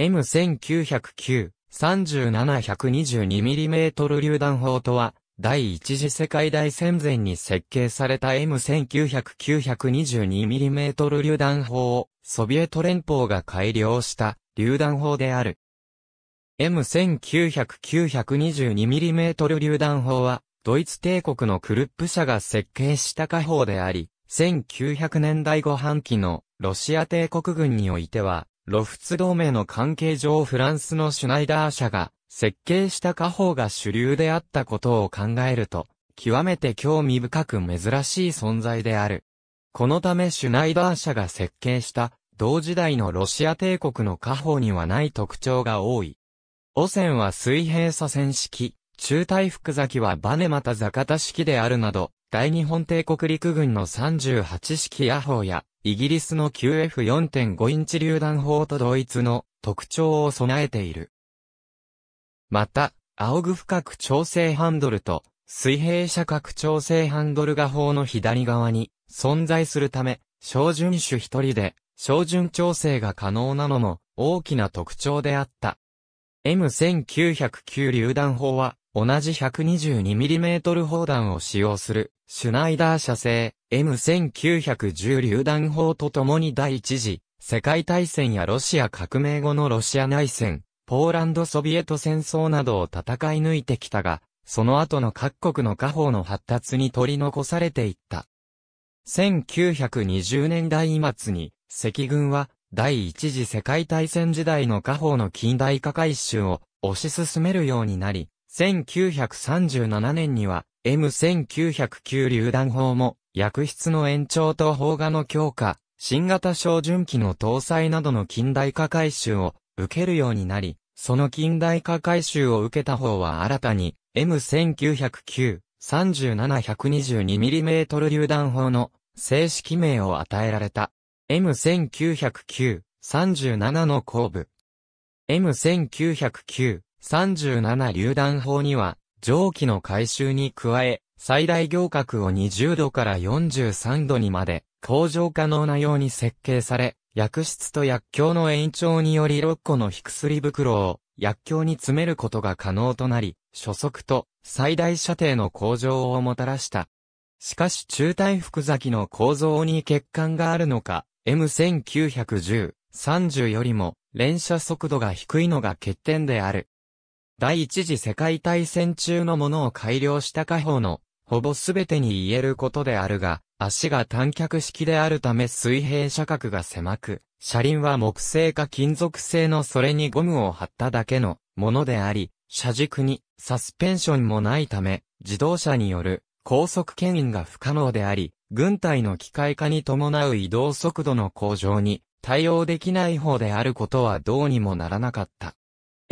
M1909-37122mm 榴弾砲とは、第一次世界大戦前に設計された M1900-922mm 榴弾砲をソビエト連邦が改良した榴弾砲である。M1900-922mm 榴弾砲はドイツ帝国のクルップ社が設計した火砲であり、1900年代後半期のロシア帝国軍においてはロフツ同盟の関係上フランスのシュナイダー社が設計した家宝が主流であったことを考えると、極めて興味深く珍しい存在である。このためシュナイダー社が設計した同時代のロシア帝国の家宝にはない特徴が多い。汚染は水平左遷式、中大福崎はバネまた坂田式であるなど、大日本帝国陸軍の38式野砲や、イギリスの QF4.5 インチ榴弾砲と同一の特徴を備えている。また、仰ぐ深く調整ハンドルと水平射角調整ハンドルが砲の左側に存在するため、照準種一人で照準調整が可能なのも大きな特徴であった。M1909 榴弾砲は同じ 122mm 砲弾を使用する、シュナイダー社製 M1910 榴弾砲と共に第一次、世界大戦やロシア革命後のロシア内戦、ポーランドソビエト戦争などを戦い抜いてきたが、その後の各国の家宝の発達に取り残されていった。1920年代末に、赤軍は、第一次世界大戦時代の家宝の近代化改修を推し進めるようになり、1937年には M1909 榴弾砲も薬室の延長と砲画の強化、新型照準機の搭載などの近代化改修を受けるようになり、その近代化改修を受けた方は新たに M1909、37122mm 榴弾砲の正式名を与えられた。M1909、37の後部。M1909、37榴弾砲には、蒸気の回収に加え、最大行角を20度から43度にまで、向上可能なように設計され、薬室と薬莢の延長により6個の引薬袋を薬莢に詰めることが可能となり、初速と最大射程の向上をもたらした。しかし中体福崎の構造に欠陥があるのか、M1910、30よりも連射速度が低いのが欠点である。第一次世界大戦中のものを改良した火砲の、ほぼすべてに言えることであるが、足が短脚式であるため水平射角が狭く、車輪は木製か金属製のそれにゴムを貼っただけのものであり、車軸にサスペンションもないため、自動車による高速牽引が不可能であり、軍隊の機械化に伴う移動速度の向上に対応できない方であることはどうにもならなかった。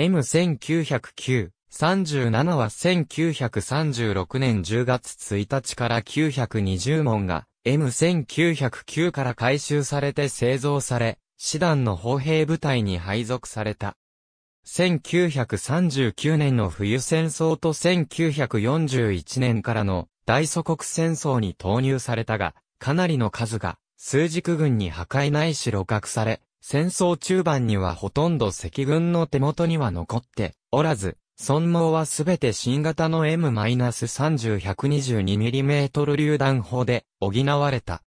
M1909、37は1936年10月1日から920門が M1909 から回収されて製造され、師団の砲兵部隊に配属された。1939年の冬戦争と1941年からの大祖国戦争に投入されたが、かなりの数が数軸軍に破壊ないし露獲され、戦争中盤にはほとんど赤軍の手元には残っておらず、損耗はすべて新型の M-30-122mm 榴弾砲で補われた。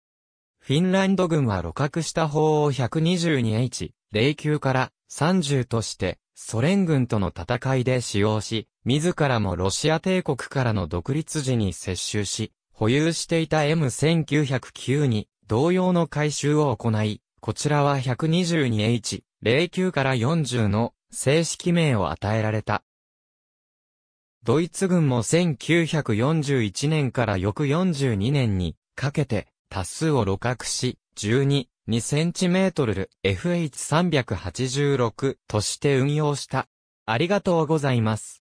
フィンランド軍は露獲した砲を 122H、09から30として、ソ連軍との戦いで使用し、自らもロシア帝国からの独立時に接収し、保有していた M1909 に同様の回収を行い、こちらは 122H、09から40の正式名を与えられた。ドイツ軍も1941年から翌42年にかけて多数を露獲し、12、2センチメートル FH386 として運用した。ありがとうございます。